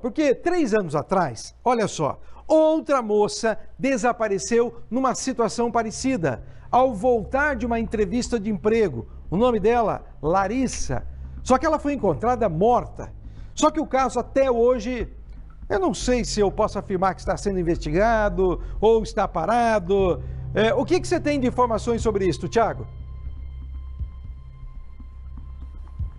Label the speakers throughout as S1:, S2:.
S1: Porque três anos atrás, olha só, outra moça desapareceu numa situação parecida. Ao voltar de uma entrevista de emprego, o nome dela, Larissa. Só que ela foi encontrada morta. Só que o caso até hoje, eu não sei se eu posso afirmar que está sendo investigado ou está parado. É, o que, que você tem de informações sobre isso, Tiago?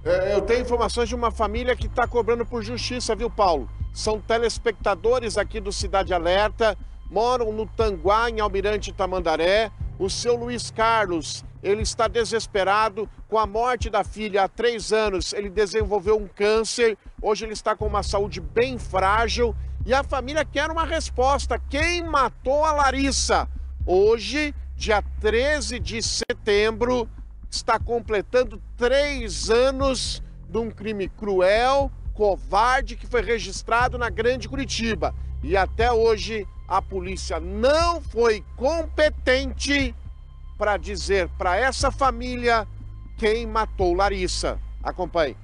S1: É, eu tenho informações de uma família que está cobrando por justiça, viu, Paulo? São telespectadores aqui do Cidade Alerta, moram no Tanguá, em Almirante Tamandaré. O seu Luiz Carlos, ele está desesperado com a morte da filha há três anos. Ele desenvolveu um câncer, hoje ele está com uma saúde bem frágil e a família quer uma resposta. Quem matou a Larissa? Hoje, dia 13 de setembro, está completando três anos de um crime cruel, covarde, que foi registrado na Grande Curitiba. E até hoje a polícia não foi competente para dizer para essa família quem matou Larissa. Acompanhe.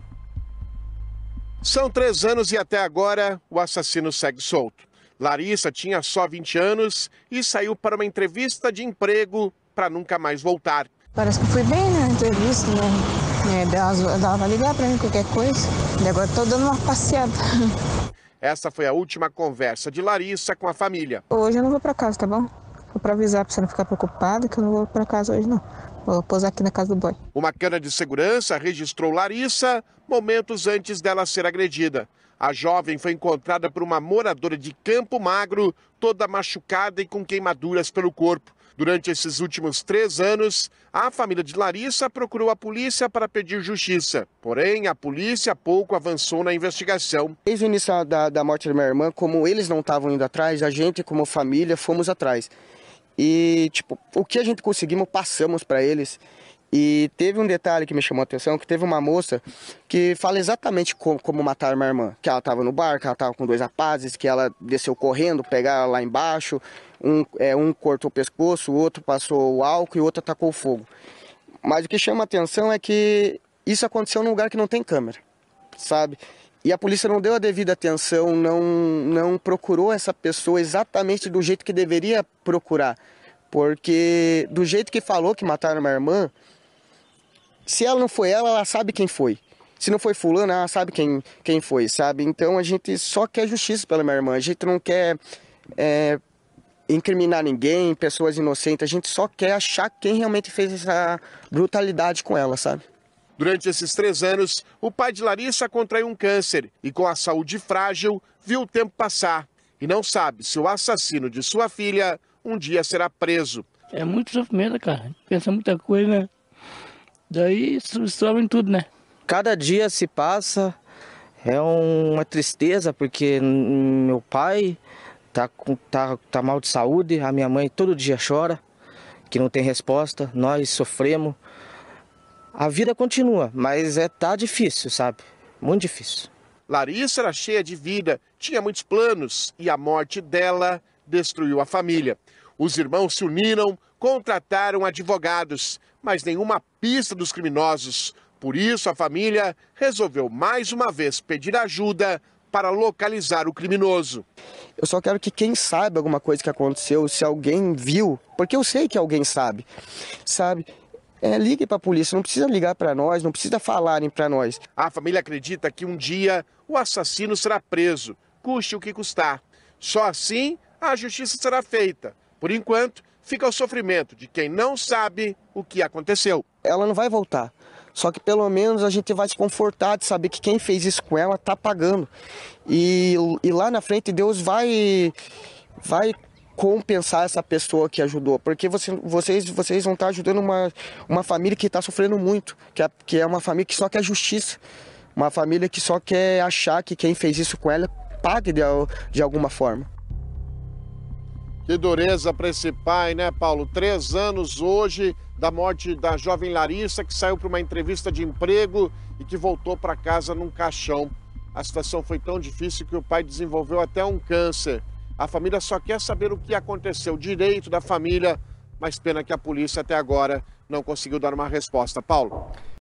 S1: São três anos e até agora o assassino segue solto. Larissa tinha só 20 anos e saiu para uma entrevista de emprego para nunca mais voltar.
S2: Parece que fui bem na entrevista, né? É, dava ligar para mim qualquer coisa. E agora estou dando uma passeada.
S1: Essa foi a última conversa de Larissa com a família.
S2: Hoje eu não vou para casa, tá bom? Vou para avisar para você não ficar preocupada que eu não vou para casa hoje não. Vou pousar aqui na casa do boy.
S1: Uma cana de segurança registrou Larissa momentos antes dela ser agredida. A jovem foi encontrada por uma moradora de Campo Magro, toda machucada e com queimaduras pelo corpo. Durante esses últimos três anos, a família de Larissa procurou a polícia para pedir justiça. Porém, a polícia pouco avançou na investigação. Desde o início
S2: da, da morte da minha irmã, como eles não estavam indo atrás, a gente, como família, fomos atrás. E, tipo, o que a gente conseguimos, passamos para eles. E teve um detalhe que me chamou a atenção, que teve uma moça que fala exatamente como, como matar minha irmã. Que ela estava no bar, que ela estava com dois rapazes, que ela desceu correndo, pegaram lá embaixo, um, é, um cortou o pescoço, o outro passou o álcool e o outro atacou o fogo. Mas o que chama a atenção é que isso aconteceu num lugar que não tem câmera, sabe? E a polícia não deu a devida atenção, não, não procurou essa pessoa exatamente do jeito que deveria procurar. Porque do jeito que falou que mataram a minha irmã, se ela não foi ela, ela sabe quem foi. Se não foi fulano, ela sabe quem, quem foi, sabe? Então a gente só quer justiça pela minha irmã. A gente não quer é, incriminar ninguém, pessoas inocentes. A gente só quer achar quem realmente fez essa brutalidade com ela, sabe?
S1: Durante esses três anos, o pai de Larissa contraiu um câncer e, com a saúde frágil, viu o tempo passar e não sabe se o assassino de sua filha um dia será preso.
S2: É muito sofrimento, cara. Pensa muita coisa, né? Daí sobe em tudo, né? Cada dia se passa, é uma tristeza, porque meu pai tá, tá, tá mal de saúde, a minha mãe todo dia chora, que não tem resposta, nós sofremos a vida
S1: continua, mas é tá difícil, sabe? Muito difícil. Larissa era cheia de vida, tinha muitos planos e a morte dela destruiu a família. Os irmãos se uniram, contrataram advogados, mas nenhuma pista dos criminosos. Por isso, a família resolveu mais uma vez pedir ajuda para localizar o criminoso.
S2: Eu só quero que quem saiba alguma coisa que aconteceu, se alguém viu, porque eu sei que alguém sabe, sabe? é, ligue para a polícia, não precisa ligar para nós,
S1: não precisa falarem para nós. A família acredita que um dia o assassino será preso, custe o que custar. Só assim a justiça será feita. Por enquanto, fica o sofrimento de quem não sabe o que aconteceu. Ela não vai voltar. Só
S2: que pelo menos a gente vai se confortar de saber que quem fez isso com ela está pagando. E, e lá na frente Deus vai vai compensar essa pessoa que ajudou, porque você, vocês, vocês vão estar ajudando uma, uma família que está sofrendo muito, que é, que é uma família que só quer justiça, uma família que só quer achar que quem fez isso com ela é pague de, de alguma forma.
S1: Que dureza para esse pai, né, Paulo? Três anos hoje da morte da jovem Larissa, que saiu para uma entrevista de emprego e que voltou para casa num caixão. A situação foi tão difícil que o pai desenvolveu até um câncer. A família só quer saber o que aconteceu, direito da família, mas pena que a polícia até agora não conseguiu dar uma resposta. Paulo.